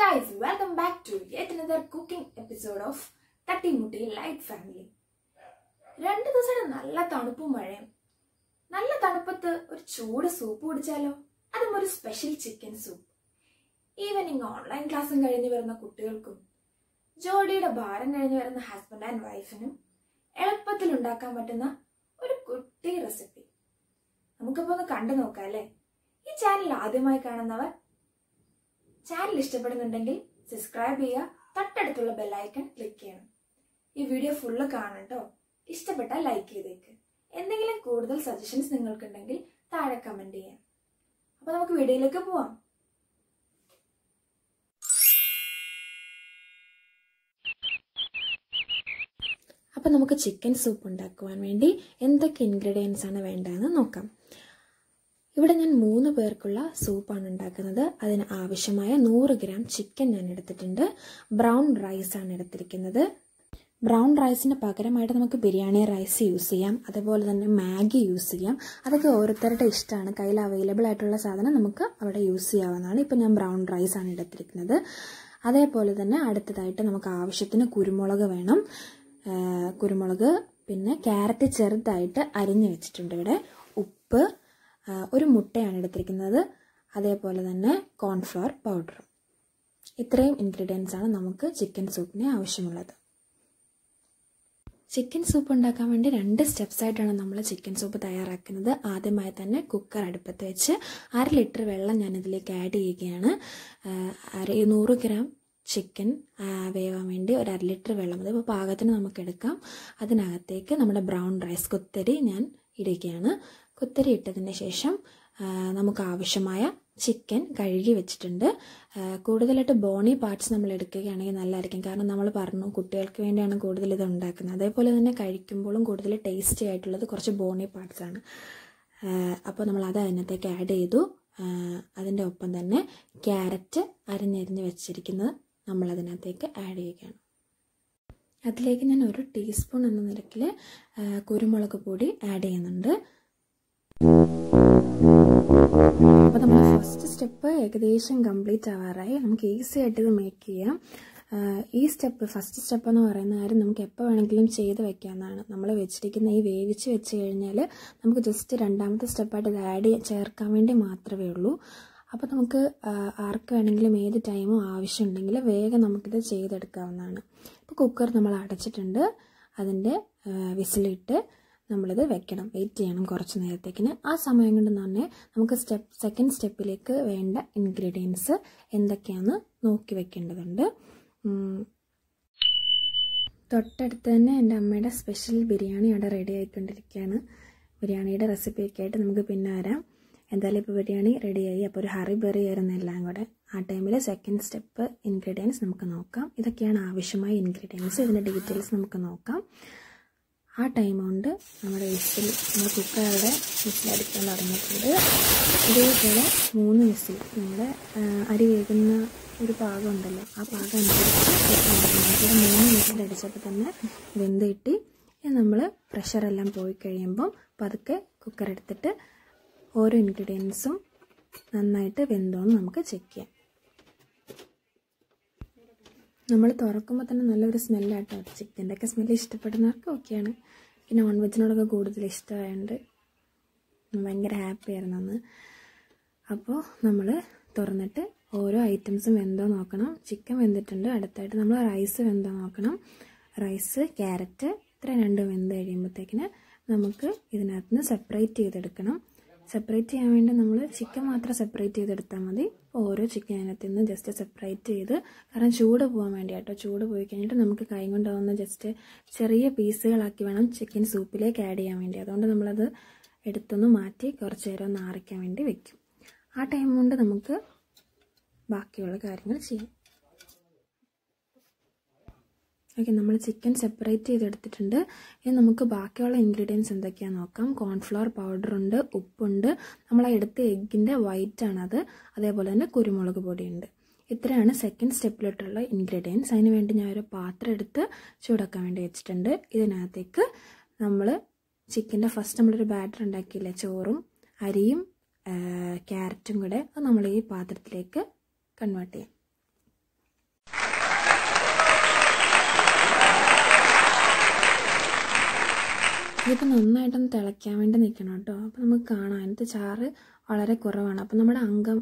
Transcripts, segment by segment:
guys welcome back to yet another cooking episode of Thattimutti light family രണ്ട് ദിവസം നല്ല തണുപ്പും മഴയും നല്ല തണുപ്പത്ത് ഒരു ചൂട് സൂപ്പ് കുടിച്ചാലോ അതും ഒരു special chicken soup evening online ക്ലാസ്സും കഴിഞ്ഞു വരുന്ന കുട്ടികൾക്കും ജോഡിയുടെ ഭാരം കഴിഞ്ഞു വരുന്ന ഹസ്ബൻഡ് ആൻഡ് വൈഫിനും എളുപ്പത്തിൽ ഉണ്ടാക്കാൻ പറ്റുന്ന ഒരു കുട്ടി റെസിപ്പി നമുക്കിപ്പോ ഒന്ന് കണ്ടു നോക്കാം അല്ലേ ഈ ചാനൽ ആദ്യമായി കാണുന്നവർ ചാനൽ ഇഷ്ടപ്പെടുന്നുണ്ടെങ്കിൽ സബ്സ്ക്രൈബ് ചെയ്യുക തൊട്ടടുത്തുള്ള ബെല്ലൈക്കൺ ക്ലിക്ക് ചെയ്യണം ഈ വീഡിയോ ഫുള്ള് കാണണ്ടോ ഇഷ്ടപ്പെട്ടാൽ ലൈക്ക് ചെയ്തേക്ക് എന്തെങ്കിലും കൂടുതൽ സജഷൻസ് നിങ്ങൾക്കുണ്ടെങ്കിൽ താഴെ കമന്റ് ചെയ്യാം അപ്പൊ നമുക്ക് വീഡിയോയിലേക്ക് പോവാം അപ്പോൾ നമുക്ക് ചിക്കൻ സൂപ്പ് ഉണ്ടാക്കുവാൻ വേണ്ടി എന്തൊക്കെ ഇൻഗ്രീഡിയൻസ് ആണ് വേണ്ടതെന്ന് നോക്കാം ഇവിടെ ഞാൻ മൂന്ന് പേർക്കുള്ള സൂപ്പാണ് ഉണ്ടാക്കുന്നത് അതിന് ആവശ്യമായ നൂറ് ഗ്രാം ചിക്കൻ ഞാൻ എടുത്തിട്ടുണ്ട് ബ്രൗൺ റൈസാണ് എടുത്തിരിക്കുന്നത് ബ്രൗൺ റൈസിന് പകരമായിട്ട് നമുക്ക് ബിരിയാണി റൈസ് യൂസ് ചെയ്യാം അതുപോലെ തന്നെ മാഗി യൂസ് ചെയ്യാം അതൊക്കെ ഓരോരുത്തരുടെ ഇഷ്ടമാണ് കയ്യിൽ അവൈലബിൾ ആയിട്ടുള്ള സാധനം നമുക്ക് അവിടെ യൂസ് ചെയ്യാവുന്നതാണ് ഇപ്പം ഞാൻ ബ്രൗൺ റൈസാണ് എടുത്തിരിക്കുന്നത് അതേപോലെ തന്നെ അടുത്തതായിട്ട് നമുക്ക് ആവശ്യത്തിന് കുരുമുളക് വേണം കുരുമുളക് പിന്നെ ക്യാരറ്റ് ചെറുതായിട്ട് അരിഞ്ഞു വെച്ചിട്ടുണ്ട് ഇവിടെ ഉപ്പ് ഒരു മുട്ടയാണ് എടുത്തിരിക്കുന്നത് അതേപോലെ തന്നെ കോൺഫ്ലവർ പൗഡറും ഇത്രയും ഇൻഗ്രീഡിയൻസ് ആണ് നമുക്ക് ചിക്കൻ സൂപ്പിന് ആവശ്യമുള്ളത് ചിക്കൻ സൂപ്പ് ഉണ്ടാക്കാൻ വേണ്ടി രണ്ട് സ്റ്റെപ്സ് ആയിട്ടാണ് നമ്മൾ ചിക്കൻ സൂപ്പ് തയ്യാറാക്കുന്നത് ആദ്യമായി തന്നെ കുക്കർ അടുപ്പത്ത് വെച്ച് അര ലിറ്റർ വെള്ളം ഞാൻ ഇതിലേക്ക് ആഡ് ചെയ്യുകയാണ് അര നൂറ് ഗ്രാം ചിക്കൻ വേവാൻ വേണ്ടി ഒരു അര ലിറ്റർ വെള്ളം അതിപ്പോൾ പാകത്തിന് നമുക്ക് എടുക്കാം അതിനകത്തേക്ക് നമ്മുടെ ബ്രൗൺ റൈസ് കുത്തരി ഞാൻ ഇടുകയാണ് കുത്തരി ഇട്ടതിന് ശേഷം നമുക്ക് ആവശ്യമായ ചിക്കൻ കഴുകി വെച്ചിട്ടുണ്ട് കൂടുതലായിട്ട് ബോണി പാർട്സ് നമ്മൾ എടുക്കുകയാണെങ്കിൽ നല്ലതായിരിക്കും കാരണം നമ്മൾ പറഞ്ഞു കുട്ടികൾക്ക് വേണ്ടിയാണ് കൂടുതൽ ഇത് ഉണ്ടാക്കുന്നത് അതേപോലെ തന്നെ കഴിക്കുമ്പോഴും കൂടുതൽ ടേസ്റ്റി ആയിട്ടുള്ളത് കുറച്ച് ബോണി പാർട്സ് ആണ് അപ്പോൾ നമ്മൾ അത് അതിനകത്തേക്ക് ആഡ് ചെയ്തു അതിൻ്റെ ഒപ്പം തന്നെ ക്യാരറ്റ് അരിഞ്ഞരിഞ്ഞ് വെച്ചിരിക്കുന്നത് നമ്മൾ അതിനകത്തേക്ക് ആഡ് ചെയ്യുകയാണ് അതിലേക്ക് ഞാൻ ഒരു ടീസ്പൂൺ എന്ന നിരക്കിൽ കുരുമുളക് പൊടി ആഡ് ചെയ്യുന്നുണ്ട് അപ്പോൾ നമ്മൾ ഫസ്റ്റ് സ്റ്റെപ്പ് ഏകദേശം കംപ്ലീറ്റ് ആവാറായി നമുക്ക് ഈസി ആയിട്ട് ഇത് മേക്ക് ചെയ്യാം ഈ സ്റ്റെപ്പ് ഫസ്റ്റ് സ്റ്റെപ്പ് എന്ന് പറയുന്ന കാര്യം നമുക്ക് എപ്പോൾ വേണമെങ്കിലും ചെയ്ത് വെക്കാവുന്നതാണ് നമ്മൾ വെച്ചിരിക്കുന്ന ഈ വേവിച്ച് വെച്ച് കഴിഞ്ഞാൽ നമുക്ക് ജസ്റ്റ് രണ്ടാമത്തെ സ്റ്റെപ്പായിട്ട് ഇത് ആഡ് ചേർക്കാൻ വേണ്ടി മാത്രമേ ഉള്ളൂ അപ്പോൾ നമുക്ക് ആർക്ക് വേണമെങ്കിലും ഏത് ടൈമും ആവശ്യമുണ്ടെങ്കിൽ വേഗം നമുക്കിത് ചെയ്തെടുക്കാവുന്നതാണ് ഇപ്പോൾ കുക്കർ നമ്മൾ അടച്ചിട്ടുണ്ട് അതിൻ്റെ വിസിലിട്ട് നമ്മളിത് വെക്കണം വെയിറ്റ് ചെയ്യണം കുറച്ച് നേരത്തേക്കിന് ആ സമയം കൊണ്ട് തന്നെ നമുക്ക് സ്റ്റെപ്പ് സെക്കൻഡ് സ്റ്റെപ്പിലേക്ക് വേണ്ട ഇൻഗ്രീഡിയൻസ് എന്തൊക്കെയാണെന്ന് നോക്കി വെക്കേണ്ടതുണ്ട് തൊട്ടടുത്ത് തന്നെ എൻ്റെ അമ്മയുടെ സ്പെഷ്യൽ ബിരിയാണി അവിടെ റെഡി ആയിക്കൊണ്ടിരിക്കുകയാണ് ബിരിയാണിയുടെ ഒക്കെ ആയിട്ട് നമുക്ക് പിന്നെ വരാം എന്തായാലും ഇപ്പോൾ ബിരിയാണി റെഡിയായി അപ്പോൾ ഒരു ഹറി ബെറി ആയിരുന്നു എല്ലാം കൂടെ ആ ടൈമിൽ സെക്കൻഡ് സ്റ്റെപ്പ് ഇൻഗ്രീഡിയൻസ് നമുക്ക് നോക്കാം ഇതൊക്കെയാണ് ആവശ്യമായ ഇൻഗ്രീഡിയൻസ് ഇതിൻ്റെ ഡീറ്റെയിൽസ് നമുക്ക് നോക്കാം ആ ടൈം കൊണ്ട് നമ്മുടെ വിസിൽ നമ്മൾ കുക്കറുടെ വിസിലടിക്കാൻ തുടങ്ങിയിട്ടുണ്ട് ഇതേപോലെ മൂന്ന് വിസിൽ നമ്മുടെ അരി വേകുന്ന ഒരു പാകം ഉണ്ടല്ലോ ആ പാകം അനുസരിച്ച് മൂന്ന് വിസിൽ അടിച്ചപ്പോൾ തന്നെ വെന്ത് കിട്ടി നമ്മൾ പ്രഷറെല്ലാം പോയി കഴിയുമ്പം പതുക്കെ കുക്കർ എടുത്തിട്ട് ഓരോ ഇൻഗ്രീഡിയൻസും നന്നായിട്ട് വെന്തോന്ന് നമുക്ക് ചെക്ക് ചെയ്യാം നമ്മൾ തുറക്കുമ്പോൾ തന്നെ നല്ലൊരു സ്മെല്ലായിട്ടോ അത് ചിക്കൻ്റെ ഒക്കെ സ്മെല്ല് ഇഷ്ടപ്പെടുന്നവർക്ക് ഓക്കെയാണ് പിന്നെ നോൺ വെജിനോടൊക്കെ കൂടുതൽ ഇഷ്ടമായതുകൊണ്ട് ഭയങ്കര ഹാപ്പിയായിരുന്നു അന്ന് അപ്പോൾ നമ്മൾ തുറന്നിട്ട് ഓരോ ഐറ്റംസും വെന്തോ നോക്കണം ചിക്കൻ വെന്തിട്ടുണ്ട് അടുത്തായിട്ട് നമ്മൾ റൈസ് വെന്തോ നോക്കണം റൈസ് ക്യാരറ്റ് ഇത്ര രണ്ടും വെന്ത് കഴിയുമ്പോഴത്തേക്കിന് നമുക്ക് ഇതിനകത്ത് നിന്ന് സെപ്പറേറ്റ് ചെയ്തെടുക്കണം സെപ്പറേറ്റ് ചെയ്യാൻ വേണ്ടി നമ്മൾ ചിക്കൻ മാത്രം സെപ്പറേറ്റ് ചെയ്തെടുത്താൽ മതി ഓരോ ചിക്കൻ അതിനകത്ത് നിന്ന് ജസ്റ്റ് സെപ്പറേറ്റ് ചെയ്ത് കാരണം ചൂട് പോകാൻ വേണ്ടി കേട്ടോ ചൂട് പോയി കഴിഞ്ഞിട്ട് നമുക്ക് കൈ കൊണ്ടാവുന്ന ജസ്റ്റ് ചെറിയ പീസുകളാക്കി വേണം ചിക്കൻ സൂപ്പിലേക്ക് ആഡ് ചെയ്യാൻ വേണ്ടി അതുകൊണ്ട് നമ്മളത് എടുത്തൊന്ന് മാറ്റി കുറച്ച് നേരം ഒന്ന് ആറിക്കാൻ വേണ്ടി വെക്കും ആ ടൈം കൊണ്ട് നമുക്ക് ബാക്കിയുള്ള കാര്യങ്ങൾ ചെയ്യാം ഓക്കെ നമ്മൾ ചിക്കൻ സെപ്പറേറ്റ് ചെയ്തെടുത്തിട്ടുണ്ട് ഇനി നമുക്ക് ബാക്കിയുള്ള ഇൻഗ്രീഡിയൻസ് എന്തൊക്കെയാണ് നോക്കാം കോൺഫ്ലവർ പൗഡറുണ്ട് ഉപ്പുണ്ട് നമ്മൾ എടുത്ത എഗ്ഗിൻ്റെ ആണത് അതേപോലെ തന്നെ കുരുമുളക് പൊടിയുണ്ട് ഇത്രയാണ് സെക്കൻഡ് സ്റ്റെപ്പിലോട്ടുള്ള ഇൻഗ്രീഡിയൻസ് അതിന് വേണ്ടി ഞാനൊരു പാത്രം എടുത്ത് ചൂടാക്കാൻ വേണ്ടി വെച്ചിട്ടുണ്ട് ഇതിനകത്തേക്ക് നമ്മൾ ചിക്കൻ്റെ ഫസ്റ്റ് നമ്മളൊരു ബാറ്റർ ഉണ്ടാക്കിയില്ലേ ചോറും അരിയും ക്യാരറ്റും കൂടെ നമ്മൾ ഈ പാത്രത്തിലേക്ക് കൺവേർട്ട് ചെയ്യും ഇതിപ്പോൾ നന്നായിട്ടൊന്ന് തിളയ്ക്കാൻ വേണ്ടി നിൽക്കണം കേട്ടോ അപ്പോൾ നമുക്ക് കാണാം അതിനകത്ത് ചാറ് വളരെ കുറവാണ് അപ്പോൾ നമ്മുടെ അംഗം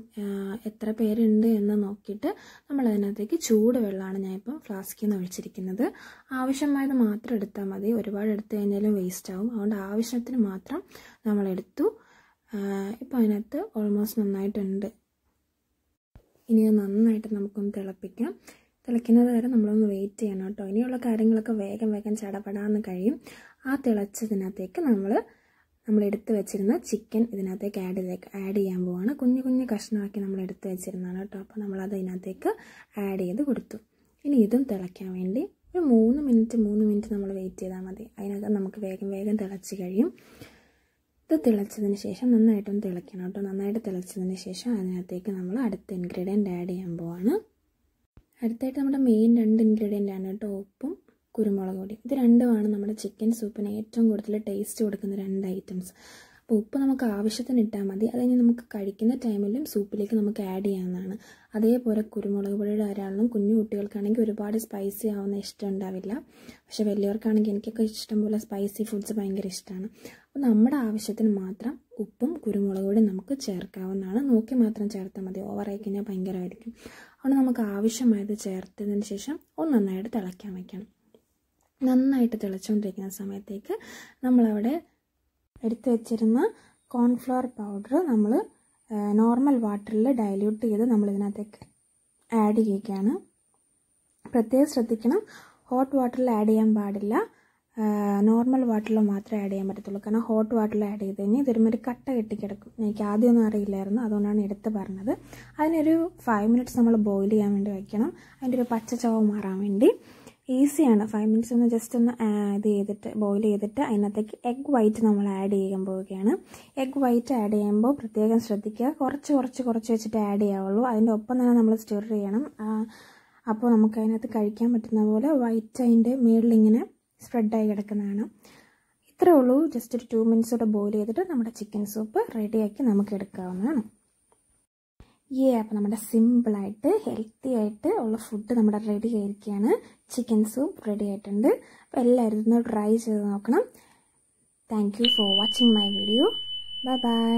എത്ര പേരുണ്ട് എന്ന് നോക്കിയിട്ട് നമ്മൾ അതിനകത്തേക്ക് ചൂട് വെള്ളമാണ് ഞാനിപ്പം ഫ്ലാസ്കിൽ നിന്ന് ഒഴിച്ചിരിക്കുന്നത് ആവശ്യമായത് മാത്രം എടുത്താൽ മതി ഒരുപാട് എടുത്തു കഴിഞ്ഞാലും വേസ്റ്റ് ആവും അതുകൊണ്ട് ആവശ്യത്തിന് മാത്രം നമ്മളെടുത്തു ഇപ്പോൾ അതിനകത്ത് ഓൾമോസ്റ്റ് നന്നായിട്ടുണ്ട് ഇനി നന്നായിട്ട് നമുക്കൊന്ന് തിളപ്പിക്കാം തിളയ്ക്കുന്നത് വരെ നമ്മളൊന്ന് വെയിറ്റ് ചെയ്യണം കേട്ടോ ഇനിയുള്ള കാര്യങ്ങളൊക്കെ വേഗം വേഗം ചടപടാന്ന് കഴിയും ആ തിളച്ചതിനകത്തേക്ക് നമ്മൾ നമ്മൾ എടുത്തു വെച്ചിരുന്ന ചിക്കൻ ഇതിനകത്തേക്ക് ആഡ് ചെയ്തേക്ക് ആഡ് ചെയ്യാൻ പോവാണ് കുഞ്ഞു കുഞ്ഞു കഷ്ണമാക്കി നമ്മൾ എടുത്തു വെച്ചിരുന്നതാണ് കേട്ടോ അപ്പോൾ നമ്മളത് ഇതിനകത്തേക്ക് ആഡ് ചെയ്ത് കൊടുത്തു ഇനി ഇതും തിളയ്ക്കാൻ വേണ്ടി ഒരു മൂന്ന് മിനിറ്റ് മൂന്ന് മിനിറ്റ് നമ്മൾ വെയിറ്റ് ചെയ്താൽ മതി അതിനകത്ത് നമുക്ക് വേഗം വേഗം തിളച്ച് കഴിയും ഇത് തിളച്ചതിന് ശേഷം നന്നായിട്ടൊന്ന് തിളയ്ക്കണം കേട്ടോ നന്നായിട്ട് തിളച്ചതിന് ശേഷം അതിനകത്തേക്ക് നമ്മൾ അടുത്ത ഇൻഗ്രീഡിയൻറ്റ് ആഡ് ചെയ്യാൻ പോവാണ് അടുത്തായിട്ട് നമ്മുടെ മെയിൻ രണ്ട് ഇൻഗ്രീഡിയൻ്റ് ആണ് കേട്ടോ ഉപ്പും കുരുമുളക് പൊടി ഇത് രണ്ടുമാണ് നമ്മുടെ ചിക്കൻ സൂപ്പിന് ഏറ്റവും കൂടുതൽ ടേസ്റ്റ് കൊടുക്കുന്ന രണ്ട് ഐറ്റംസ് അപ്പോൾ ഉപ്പ് നമുക്ക് ആവശ്യത്തിന് ഇട്ടാൽ മതി അത് കഴിഞ്ഞ് നമുക്ക് കഴിക്കുന്ന ടൈമിലും സൂപ്പിലേക്ക് നമുക്ക് ആഡ് ചെയ്യാവുന്നതാണ് അതേപോലെ കുരുമുളക് പൊടിയുടെ ധാരാളം കുഞ്ഞു കുട്ടികൾക്കാണെങ്കിൽ ഒരുപാട് സ്പൈസി ആവുന്ന ഇഷ്ടം ഉണ്ടാവില്ല പക്ഷെ വലിയവർക്കാണെങ്കിൽ എനിക്കൊക്കെ ഇഷ്ടം പോലെ സ്പൈസി ഫുഡ്സ് ഭയങ്കര ഇഷ്ടമാണ് അപ്പോൾ നമ്മുടെ ആവശ്യത്തിന് മാത്രം ഉപ്പും കുരുമുളക് പൊടിയും നമുക്ക് ചേർക്കാവുന്നതാണ് നോക്കി മാത്രം ചേർത്താൽ മതി ഓവറായി കഴിഞ്ഞാൽ ഭയങ്കരമായിരിക്കും അതുകൊണ്ട് നമുക്ക് ആവശ്യമായത് ചേർത്തതിന് ശേഷം ഒന്ന് നന്നായിട്ട് തിളയ്ക്കാൻ വയ്ക്കണം നന്നായിട്ട് തിളച്ചുകൊണ്ടിരിക്കുന്ന സമയത്തേക്ക് നമ്മളവിടെ എടുത്തു വെച്ചിരുന്ന കോൺഫ്ലവർ പൗഡർ നമ്മൾ നോർമൽ വാട്ടറിൽ ഡയല്യൂട്ട് ചെയ്ത് നമ്മൾ ഇതിനകത്തേക്ക് ആഡ് ചെയ്യുകയാണ് പ്രത്യേകം ശ്രദ്ധിക്കണം ഹോട്ട് വാട്ടറിൽ ആഡ് ചെയ്യാൻ പാടില്ല നോർമൽ വാട്ടറിൽ മാത്രമേ ആഡ് ചെയ്യാൻ പറ്റത്തുള്ളൂ കാരണം ഹോട്ട് വാട്ടറിൽ ആഡ് ചെയ്ത് കഴിഞ്ഞാൽ ഇതൊരുമാതിരി കട്ട കെട്ടിക്കിടക്കും എനിക്ക് ആദ്യമൊന്നും അറിയില്ലായിരുന്നു അതുകൊണ്ടാണ് എടുത്ത് പറഞ്ഞത് അതിനൊരു ഫൈവ് മിനിറ്റ്സ് നമ്മൾ ബോയിൽ ചെയ്യാൻ വേണ്ടി വയ്ക്കണം അതിൻ്റെ ഒരു പച്ച ചവ മാറാൻ വേണ്ടി ഈസിയാണ് ഫൈവ് മിനിറ്റ്സ് ഒന്ന് ജസ്റ്റ് ഒന്ന് ഇത് ചെയ്തിട്ട് ബോയിൽ ചെയ്തിട്ട് അതിനകത്തേക്ക് എഗ് വൈറ്റ് നമ്മൾ ആഡ് ചെയ്യാൻ പോവുകയാണ് എഗ് വൈറ്റ് ആഡ് ചെയ്യുമ്പോൾ പ്രത്യേകം ശ്രദ്ധിക്കുക കുറച്ച് കുറച്ച് കുറച്ച് വെച്ചിട്ട് ആഡ് ചെയ്യാവുള്ളൂ അതിൻ്റെ ഒപ്പം തന്നെ നമ്മൾ സ്റ്റിർ ചെയ്യണം അപ്പോൾ നമുക്ക് അതിനകത്ത് കഴിക്കാൻ പറ്റുന്ന പോലെ വൈറ്റ് അതിൻ്റെ മുകളിലിങ്ങനെ സ്പ്രെഡായി കിടക്കുന്നതാണ് ഇത്രയേ ഉള്ളൂ ജസ്റ്റ് ഒരു ടു മിനിറ്റ്സ് കൂടെ ബോയിൽ ചെയ്തിട്ട് നമ്മുടെ ചിക്കൻ സൂപ്പ് റെഡിയാക്കി നമുക്ക് എടുക്കാവുന്നതാണ് ഈ അപ്പോൾ നമ്മുടെ സിമ്പിളായിട്ട് ഹെൽത്തി ആയിട്ട് ഉള്ള ഫുഡ് നമ്മുടെ റെഡി ആയിരിക്കുകയാണ് ചിക്കൻ സൂപ്പ് റെഡി ആയിട്ടുണ്ട് അപ്പോൾ എല്ലാവരും ഒന്ന് ട്രൈ ചെയ്ത് നോക്കണം thank you for watching my video bye by